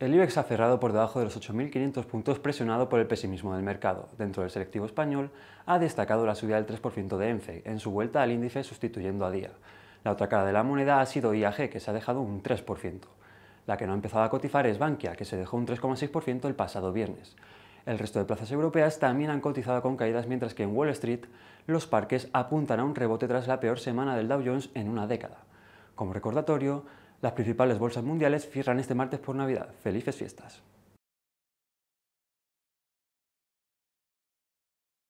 El IBEX ha cerrado por debajo de los 8.500 puntos presionado por el pesimismo del mercado. Dentro del selectivo español, ha destacado la subida del 3% de ENFE, en su vuelta al índice sustituyendo a DIA. La otra cara de la moneda ha sido IAG, que se ha dejado un 3%. La que no ha empezado a cotizar es Bankia, que se dejó un 3,6% el pasado viernes. El resto de plazas europeas también han cotizado con caídas, mientras que en Wall Street los parques apuntan a un rebote tras la peor semana del Dow Jones en una década. Como recordatorio, las principales bolsas mundiales cierran este martes por Navidad. Felices fiestas.